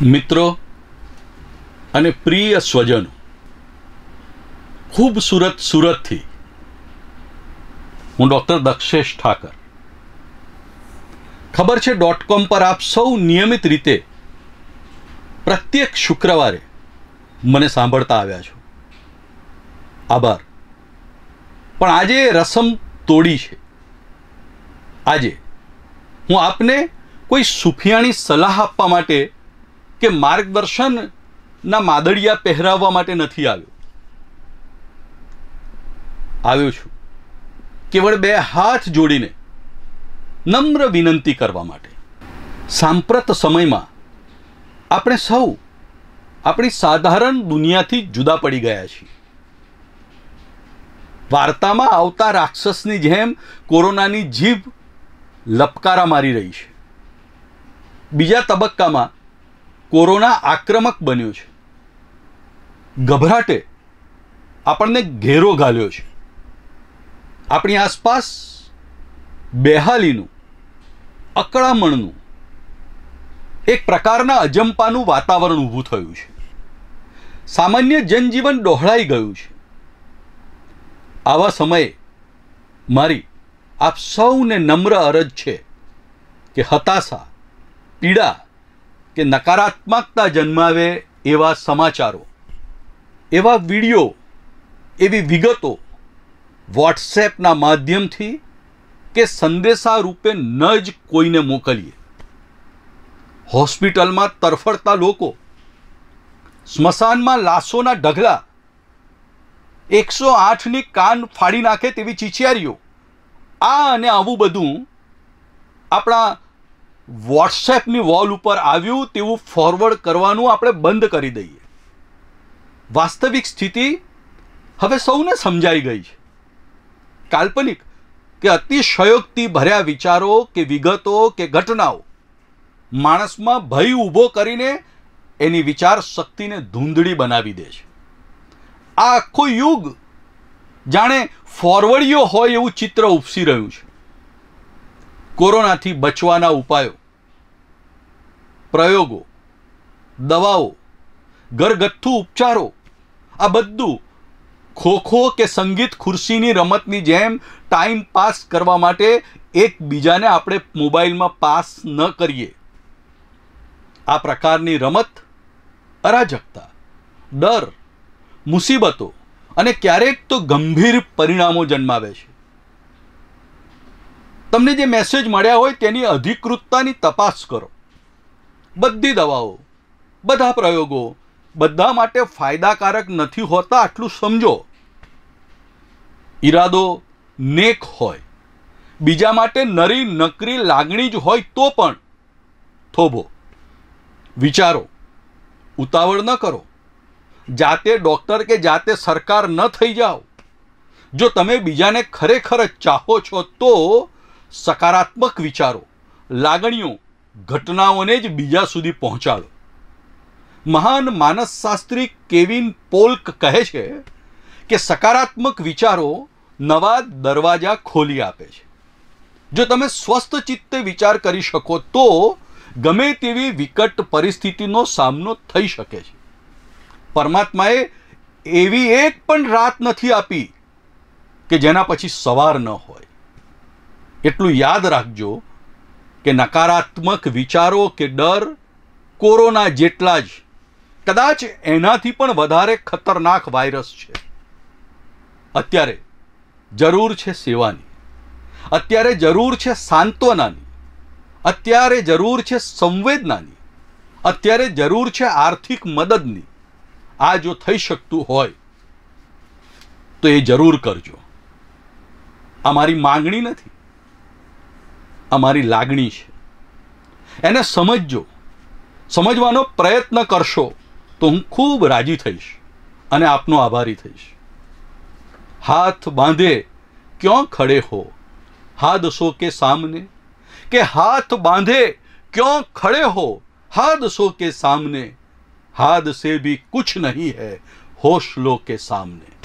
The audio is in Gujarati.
મિત્રો અને પ્રિય સ્વજનો ખૂબસૂરત સુરતથી હું ડૉક્ટર દક્ષેશ ઠાકર ખબર છે ડોટ કોમ પર આપ સૌ નિયમિત રીતે પ્રત્યેક શુક્રવારે મને સાંભળતા આવ્યા છો આભાર પણ આજે રસમ તોડી છે આજે હું આપને કોઈ સુફિયાણી સલાહ આપવા માટે કે માર્ગદર્શનના માદળિયા પહેરાવવા માટે નથી આવ્યો આવ્યો છું કેવળ બે હાથ જોડીને નમ્ર વિનંતી કરવા માટે સાંપ્રત સમયમાં આપણે સૌ આપણી સાધારણ દુનિયાથી જુદા પડી ગયા છીએ વાર્તામાં આવતા રાક્ષસની જેમ કોરોનાની જીભ લપકારા મારી રહી છે બીજા તબક્કામાં કોરોના આક્રમક બન્યો છે ગભરાટે આપણને ઘેરો ગાલ્યો છે આપણી આસપાસ બેહાલીનું અકળામણનું એક પ્રકારના અજંપાનું વાતાવરણ ઊભું થયું છે સામાન્ય જનજીવન ડોહળાઈ ગયું છે આવા સમયે મારી આપ સૌને નમ્ર અરજ છે કે હતાશા પીડા કે નકારાત્મકતા જન્માવે એવા સમાચારો એવા વિડીયો એવી વિગતો વોટ્સએપના માધ્યમથી કે સંદેશા રૂપે ન જ કોઈને મોકલીએ હોસ્પિટલમાં તરફડતા લોકો સ્મશાનમાં લાશોના ઢગલા એકસો આઠની કાન ફાડી નાખે તેવી ચીચિયારીઓ આ અને આવું બધું આપણા વોટ્સએપની વોલ ઉપર આવ્યું તેવું ફોરવર્ડ કરવાનું આપણે બંધ કરી દઈએ વાસ્તવિક સ્થિતિ હવે સૌને સમજાઈ ગઈ છે કાલ્પનિક કે અતિશયોક્તિ ભર્યા વિચારો કે વિગતો કે ઘટનાઓ માણસમાં ભય ઊભો કરીને એની વિચાર શક્તિને ધૂંધળી બનાવી દે છે આ આખો યુગ જાણે ફોરવર્ડિયો હોય એવું ચિત્ર ઉપસી રહ્યું છે કોરોનાથી બચવાના ઉપાયો પ્રયોગો દવાઓ ઘરગથ્થુ ઉપચારો આ બધું ખોખો કે સંગીત ખુરશીની રમતની જેમ ટાઈમ પાસ કરવા માટે એકબીજાને આપણે મોબાઈલમાં પાસ ન કરીએ આ પ્રકારની રમત અરાજકતા ડર મુસીબતો અને ક્યારેક તો ગંભીર પરિણામો જન્માવે છે તમને જે મેસેજ મળ્યા હોય તેની અધિકૃતતાની તપાસ કરો બધી દવાઓ બધા પ્રયોગો બધા માટે ફાયદાકારક નથી હોતા આટલું સમજો ઈરાદો નેક હોય બીજા માટે નરી નકરી લાગણી જ હોય તો પણ થોભો વિચારો ઉતાવળ ન કરો જાતે ડૉક્ટર કે જાતે સરકાર ન થઈ જાઓ જો તમે બીજાને ખરેખર ચાહો છો તો સકારાત્મક વિચારો લાગણીઓ ઘટનાઓને જ બીજા સુધી પહોંચાડો મહાન માનસશાસ્ત્રી કેવિન પોલ્ક કહે છે કે સકારાત્મક વિચારો નવા દરવાજા ખોલી આપે છે જો તમે સ્વસ્થ ચિત્તે વિચાર કરી શકો તો ગમે તેવી વિકટ પરિસ્થિતિનો સામનો થઈ શકે છે પરમાત્માએ એવી એક પણ રાત નથી આપી કે જેના પછી સવાર ન હોય એટલું યાદ રાખજો કે નકારાત્મક વિચારો કે ડર કોરોના જેટલા જ કદાચ એનાથી પણ વધારે ખતરનાક વાયરસ છે અત્યારે જરૂર છે સેવાની અત્યારે જરૂર છે સાંત્વનાની અત્યારે જરૂર છે સંવેદનાની અત્યારે જરૂર છે આર્થિક મદદની આ જો થઈ શકતું હોય તો એ જરૂર કરજો આ મારી માંગણી નથી અમારી લાગણી છે એને સમજજો સમજવાનો પ્રયત્ન કરશો તો હું ખૂબ રાજી થઈશ અને આપનો આભારી થઈશ હાથ બાંધે ક્યો ખડે હો હાદસો કે સામને કે હાથ બાંધે ક્યો ખડે હો हादसों के सामने हादसे भी कुछ नहीं है होशलों કે સામને